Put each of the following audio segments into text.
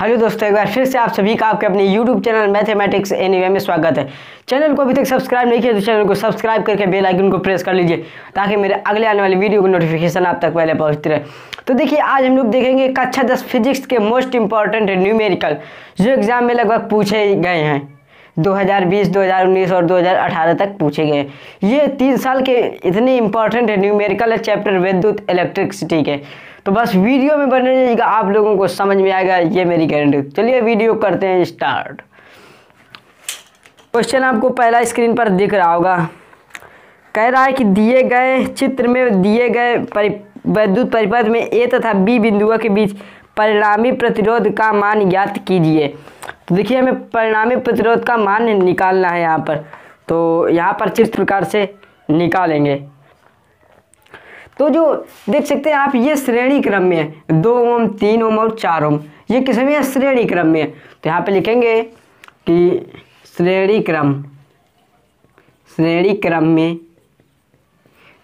hello दोस्तों एक बार फिर से आप सभी का आपके अपने यूट्यूब चैनल मैथमेटिक्स एनीवे में स्वागत है चैनल को अभी तक सब्सक्राइब नहीं किया तो चैनल को सब्सक्राइब करके बेल आइकन को प्रेस कर लीजिए ताकि मेरे अगले आने वाली वीडियो की नोटिफिकेशन आप तक पहले पहुंचती रहे तो देखिए आज हम लोग देखेंगे कक्षा दस फिजिक्स के मोस्ट इंपॉर्टेंट न्यूमेरिकल जो एग्जाम में लगभग पूछे गए हैं 2020, 2019 और 2018 तक पूछे गए ये तीन साल के इतने इंपॉर्टेंट है न्यूमेरिकल चैप्टर विद्युत इलेक्ट्रिसिटी के तो बस वीडियो में बने रहिएगा आप लोगों को समझ में आएगा ये मेरी गारंटी चलिए वीडियो करते हैं स्टार्ट क्वेश्चन आपको पहला स्क्रीन पर दिख रहा होगा कह रहा है कि दिए गए चित्र में दिए गए परि वैद्युत परिपथ में ए तथा बी बिंदुओं के बीच परिणामी प्रतिरोध का मान ज्ञात कीजिए तो देखिए हमें परिणामी प्रतिरोध का मान निकालना है यहाँ पर तो यहाँ पर चित्र प्रकार से निकालेंगे तो जो देख सकते हैं आप ये श्रेणी क्रम में है दो ओम तीन ओम और चार ओम ये किस में है श्रेणी क्रम में है तो यहाँ पे लिखेंगे कि श्रेणी क्रम श्रेणी क्रम में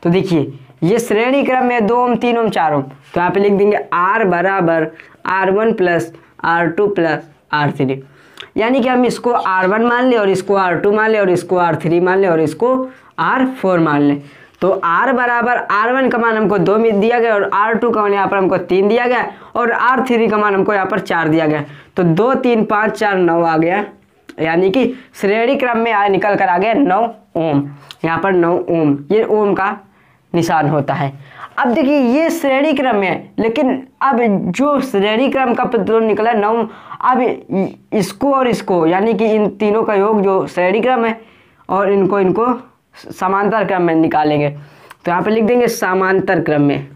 तो देखिए ये श्रेणी क्रम में दो ओम तीन ओम चार ओम तो यहाँ पे लिख देंगे आर बराबर R one plus R two plus R three यानी कि हम इसको आर वन मान लें और इसको आर टू मान लें और इसको आर थ्री मान लें और इसको आर फोर मान लें तो R बराबर R1 वन का मान हमको दो में दिया गया और R2 टू का मान यहाँ पर हमको तीन दिया गया और आर थ्री का मान हमको यहाँ पर चार दिया गया तो दो तीन पाँच चार नौ आ गया यानी कि श्रेणी क्रम में आ निकल कर आ गया नौ ओम यहाँ पर नौ ओम ये ओम का निशान होता है अब देखिए ये श्रेणी क्रम में लेकिन अब जो श्रेणी क्रम का प्रतिरोध निकला नव अब इसको और इसको यानी कि इन तीनों का योग जो श्रेणी क्रम है और इनको इनको समांतर क्रम में निकालेंगे तो यहाँ पे लिख देंगे समांतर क्रम में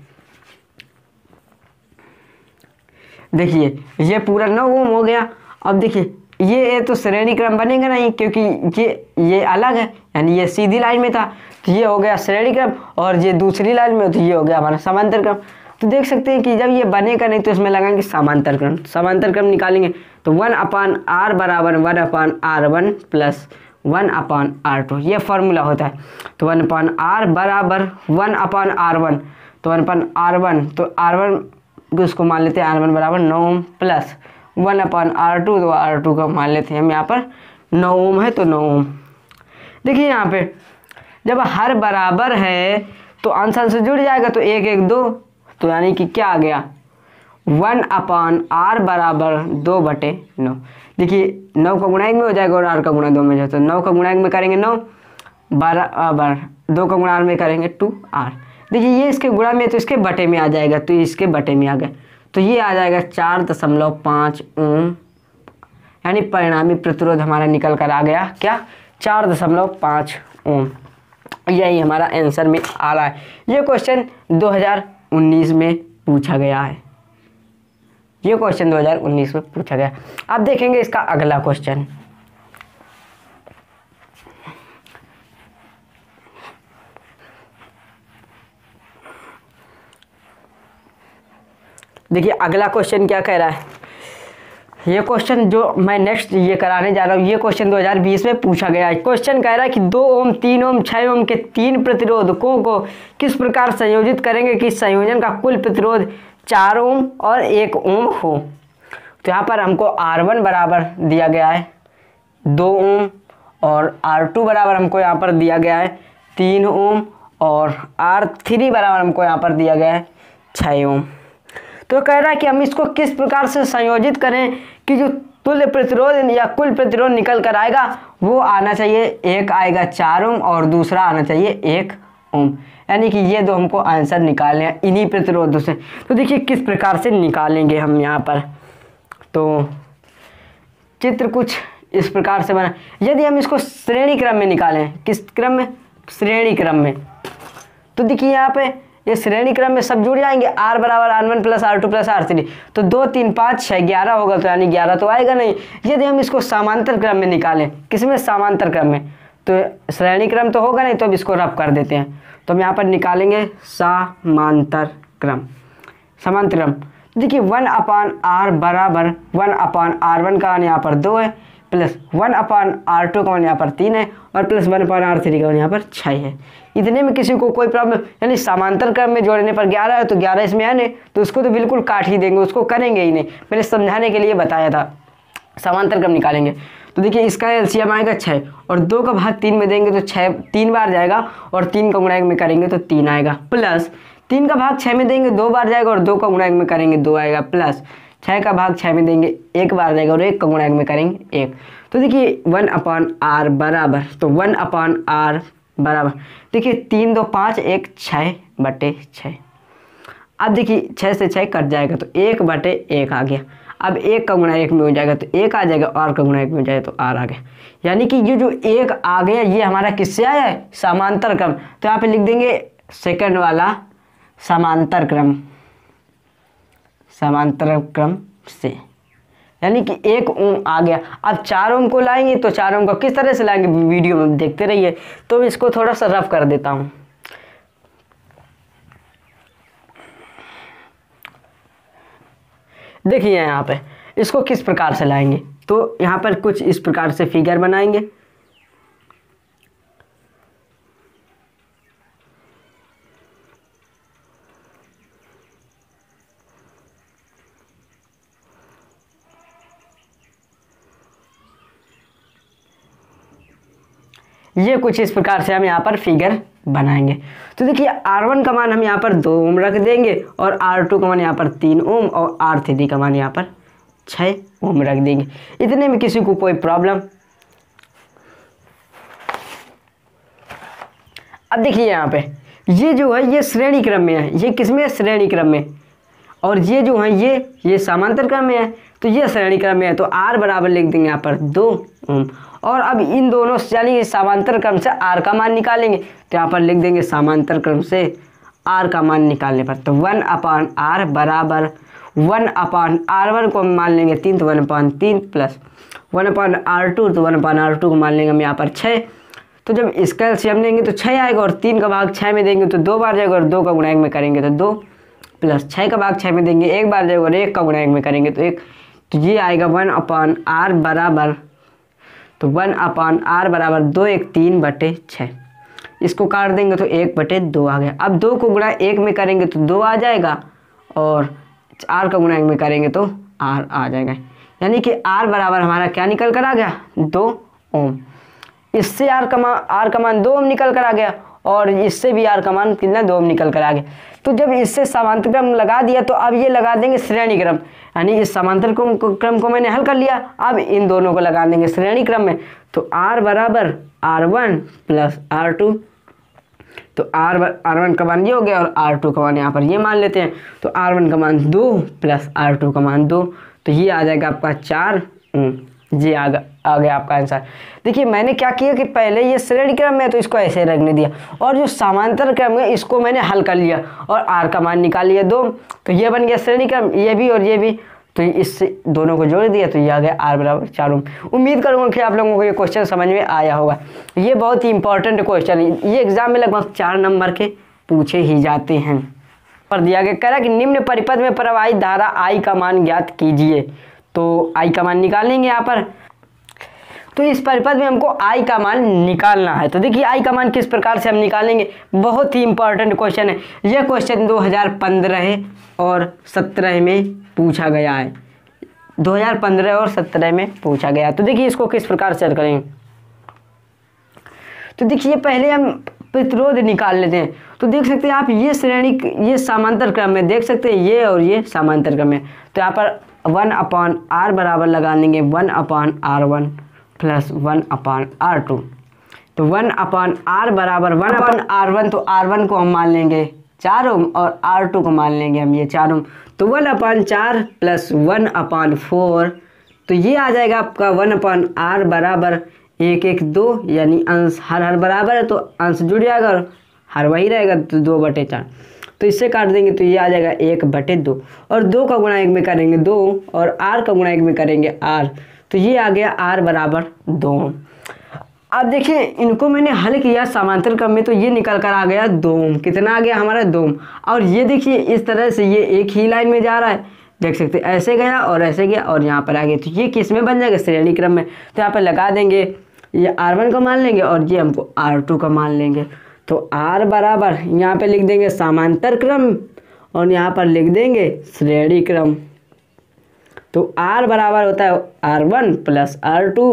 देखिए ये पूरा नव ओम हो गया अब देखिए ये तो श्रेणी क्रम बनेगा नहीं क्योंकि ये ये अलग है यानी ये सीधी लाइन में था तो ये हो गया श्रेणी क्रम और ये दूसरी लाइन में तो ये हो गया हमारा समांतर क्रम तो देख सकते हैं कि जब ये बनेगा नहीं तो इसमें लगाएंगे समांतर क्रम समांतर क्रम निकालेंगे तो वन अपान आर बराबर one upon R one plus one upon R two ये फॉर्मूला होता है तो वन अपान आर बराबर वन अपान आर वन तो वन अपान आर वन तो आर वन उसको मान लेते हैं आर वन बराबर नौ plus one upon R two तो आर टू का मान लेते हैं हम यहाँ पर नौ ओम है तो नौ ओम देखिए यहाँ पे जब हर बराबर है तो आंसर से जुड़ जाएगा तो एक एक दो तो यानी कि क्या आ गया वन अपॉन आर बराबर दो बटे नौ देखिए नौ का गुणा एक में हो जाएगा और आर का गुणा दो में जाए तो नौ का गुणा एक में करेंगे नौ बराबर दो का गुणा आर में करेंगे टू आर देखिए ये इसके गुणा में तो इसके बटे में आ जाएगा तो इसके बटे में आ गया तो ये आ जाएगा चार दशमलव पाँच ओम यानी परिणामी प्रतिरोध हमारा निकल कर आ गया क्या चार दशमलव पाँच ओम यही हमारा आंसर में आ रहा है ये क्वेश्चन 2019 में पूछा गया है ये क्वेश्चन 2019 में पूछा गया अब देखेंगे इसका अगला क्वेश्चन देखिए अगला क्वेश्चन क्या कह रहा है ये क्वेश्चन जो मैं नेक्स्ट ये कराने जा रहा हूँ ये क्वेश्चन 2020 में पूछा गया है क्वेश्चन कह रहा है कि दो ओम तीन ओम छः ओम के तीन प्रतिरोधकों को किस प्रकार संयोजित करेंगे कि संयोजन का कुल प्रतिरोध चार ओम और एक ओम हो तो यहाँ पर हमको आर वन बराबर दिया गया है दो ओम और आर टू बराबर हमको यहाँ पर दिया गया है तीन ओम और आर थ्री बराबर हमको यहाँ पर दिया गया है छः ओम तो कह रहा है कि हम इसको किस प्रकार से संयोजित करें कि जो तुल्य प्रतिरोध या कुल प्रतिरोध निकल कर आएगा वो आना चाहिए एक आएगा चार ओम और दूसरा आना चाहिए एक ओम यानी कि ये दो हमको आंसर निकालने हैं इन्हीं प्रतिरोधों से तो देखिए किस प्रकार से निकालेंगे हम यहाँ पर तो चित्र कुछ इस प्रकार से बना यदि हम इसको श्रेणी क्रम में निकालें किस क्रम में श्रेणी क्रम में तो देखिए यहाँ पे ये श्रेणी क्रम में सब जुड़ जाएंगे आर बराबर R one plus R two plus R three तो दो तीन पाँच छः ग्यारह होगा तो यानी ग्यारह तो आएगा नहीं यदि हम इसको समांतर क्रम में निकालें किस में समांतर क्रम में तो श्रेणी क्रम तो होगा नहीं तो अब इसको रब कर देते हैं तो हम यहाँ पर निकालेंगे समांतर क्रम समांतर क्रम देखिए वन अपान आर बराबर वन अपान आर वन का यहाँ पर दो है plus one upon R two का वन यहाँ पर तीन है और plus one upon R three का वन यहाँ पर छः है इतने में किसी को कोई प्रॉब्लम यानी समांतर क्रम में जोड़ने पर ग्यारह है तो ग्यारह इसमें आने तो उसको तो बिल्कुल काट ही देंगे उसको करेंगे ही नहीं मैंने समझाने के लिए बताया था समांतर क्रम निकालेंगे तो देखिए इसका एलसीएम आएगा छः और दो का भाग तीन में देंगे तो छः तीन बार जाएगा और तीन का एक में करेंगे तो तीन आएगा प्लस तीन का भाग छः में देंगे दो बार जाएगा और दो का गुणांक में करेंगे दो आएगा प्लस छः का भाग छः में देंगे एक बार जाएगा और एक गुणा एक में करेंगे एक तो देखिए वन अपॉन आर बराबर तो वन अपॉन आर बराबर देखिए तीन दो पाँच एक छः बटे छः अब देखिए छः से छः कट जाएगा तो एक बटे एक आ गया अब एक का गुणा एक में हो जाएगा तो एक आ जाएगा और का गुणा एक में हो जाएगा तो आर आ गया यानी कि ये जो एक आ गया ये हमारा किससे आया है समांतर क्रम तो यहाँ पे लिख देंगे सेकंड वाला समांतर क्रम समांतर क्रम से यानी कि एक ओम आ गया अब चार ओम को लाएंगे तो चार ओम को किस तरह से लाएंगे वीडियो में देखते रहिए तो इसको थोड़ा सा रफ कर देता हूँ देखिए यहाँ पे इसको किस प्रकार से लाएंगे तो यहाँ पर कुछ इस प्रकार से फिगर बनाएंगे ये कुछ इस प्रकार से हम यहाँ पर फिगर बनाएंगे तो देखिए आर वन का मान हम यहाँ पर दो ओम रख देंगे और आर टू का मान यहाँ पर तीन ओम और आर थ्री का मान यहाँ पर छः ओम रख देंगे इतने में किसी को कोई प्रॉब्लम अब देखिए यहाँ पे ये जो है ये श्रेणी क्रम में है ये किसमें है श्रेणी क्रम में और ये जो है ये ये समांतर क्रम में है तो ये श्रेणी क्रम में है तो आर बराबर लिख देंगे यहाँ पर दो ओम और अब इन दोनों से यानी समांतर क्रम से आर का मान निकालेंगे तो यहाँ पर लिख देंगे समांतर क्रम से आर का मान निकालने पर तो वन अपान आर बराबर वन अपान आर वन को मान लेंगे तीन तो वन अपान तीन plus one upon R two तो वन अपान आर टू को मान लेंगे हम यहाँ पर छः तो जब इसका हम लेंगे तो छः आएगा और तीन का भाग छः में देंगे तो दो बार जाएगा और दो का गुणांक में करेंगे तो दो प्लस छः का भाग छः में देंगे एक बार जाएगा और एक का गुणांक में करेंगे तो एक तो ये आएगा वन अपान आर बराबर तो वन अपान आर बराबर दो एक तीन बटे छः इसको काट देंगे तो एक बटे दो आ गया अब दो को गुणा एक में करेंगे तो दो आ जाएगा और आर का गुणा एक में करेंगे तो आर आ जाएगा यानी कि आर बराबर हमारा क्या निकल कर आ गया दो ओम इससे आर का मान आर का मान दो ओम निकल कर आ गया और इससे भी आर का मान कितना दो ओम निकल कर आ गया तो जब इससे समांतर क्रम लगा दिया तो अब ये लगा देंगे श्रेणी क्रम यानी इस समांतर क्रम को मैंने हल कर लिया अब इन दोनों को लगा देंगे श्रेणी क्रम में तो आर बराबर R one plus R two तो आर आर वन का मान ये हो गया और आर टू का मान यहाँ पर ये मान लेते हैं तो आर वन का मान दो प्लस आर टू का मान दो तो ये आ जाएगा आपका चार हम्म, ये आ गया आ गया आपका आंसर देखिए मैंने क्या किया कि पहले ये श्रेणी क्रम में तो इसको ऐसे रखने दिया और जो समांतर क्रम है इसको मैंने हल कर लिया और आर का मान निकाल लिया दो तो ये बन गया श्रेणी क्रम ये भी और ये भी तो इससे दोनों को जोड़ दिया तो ये आ गया आर बराबर चार उम्मीद करूँगा कि आप लोगों को ये क्वेश्चन समझ में आया होगा ये बहुत ही इंपॉर्टेंट क्वेश्चन है ये एग्ज़ाम में लगभग चार नंबर के पूछे ही जाते हैं पर दिया गया कि निम्न परिपथ में प्रवाहित धारा आई का मान ज्ञात कीजिए तो आई का मान निकालेंगे यहाँ पर तो इस परिपथ में हमको आई का मान निकालना है तो देखिए आई का मान किस प्रकार से हम निकालेंगे बहुत ही इंपॉर्टेंट क्वेश्चन है यह क्वेश्चन 2015 और 17 में पूछा गया है 2015 और 17 में पूछा गया तो देखिए इसको किस प्रकार से करेंगे तो देखिए पहले हम प्रतिरोध निकाल लेते हैं तो देख सकते हैं आप ये श्रेणी ये समांतर क्रम में देख सकते हैं ये और ये समांतर क्रम में तो यहाँ पर वन अपॉन आर बराबर लगा लेंगे one upon R one plus one upon R two तो वन अपान आर बराबर वन अपान आर वन तो आर वन को हम मान लेंगे चार ओम और आर टू को मान लेंगे हम ये चार ओम तो वन अपान चार प्लस वन अपान फोर तो ये आ जाएगा आपका वन अपान आर बराबर एक एक दो यानी अंश हर हर बराबर है तो अंश जुड़ जाएगा और हर वही रहेगा तो दो बटे चार तो इससे काट देंगे तो ये आ जाएगा एक बटे दो और दो का गुणा एक में करेंगे दो और आर का गुणा एक में करेंगे आर तो ये आ गया आर बराबर दो अब देखिए इनको मैंने हल किया समांतर क्रम में तो ये निकल कर आ गया दोम कितना आ गया हमारा दोम और ये देखिए इस तरह से ये एक ही लाइन में जा रहा है देख सकते हैं ऐसे गया और ऐसे गया और यहाँ पर आ गया तो ये किस में बन जाएगा श्रेणी क्रम में तो यहाँ पर लगा देंगे ये आर वन का मान लेंगे और ये हमको आर टू का मान लेंगे तो आर बराबर यहाँ पर लिख देंगे समांतर क्रम और यहाँ पर लिख देंगे श्रेणी क्रम तो आर बराबर होता है R one plus R two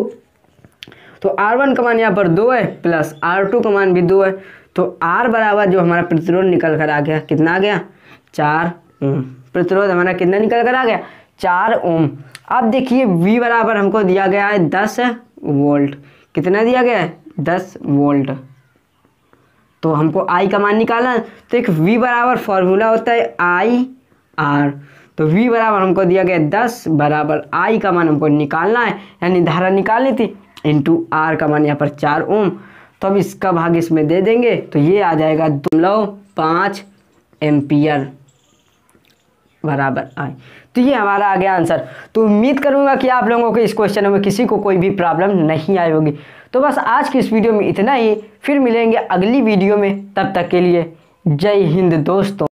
तो आर वन का मान यहाँ पर दो है प्लस आर टू का मान भी दो है तो आर बराबर जो हमारा प्रतिरोध निकल कर आ गया कितना आ गया चार ओम प्रतिरोध हमारा कितना निकल कर आ गया चार ओम अब देखिए वी बराबर हमको दिया गया है दस वोल्ट कितना दिया गया है दस वोल्ट तो हमको आई का मान निकालना तो एक वी बराबर फॉर्मूला होता है आई आर तो v बराबर हमको दिया गया दस बराबर आई का मान हमको निकालना है यानी धारा निकालनी थी इंटू आर का मान यहाँ पर चार ओम तो अब इसका भाग इसमें दे देंगे तो ये आ जाएगा दमलव पाँच एम्पियर बराबर आई तो ये हमारा आ गया आंसर तो उम्मीद करूंगा कि आप लोगों को इस क्वेश्चन में किसी को कोई भी प्रॉब्लम नहीं आई होगी तो बस आज की इस वीडियो में इतना ही फिर मिलेंगे अगली वीडियो में तब तक के लिए जय हिंद दोस्तों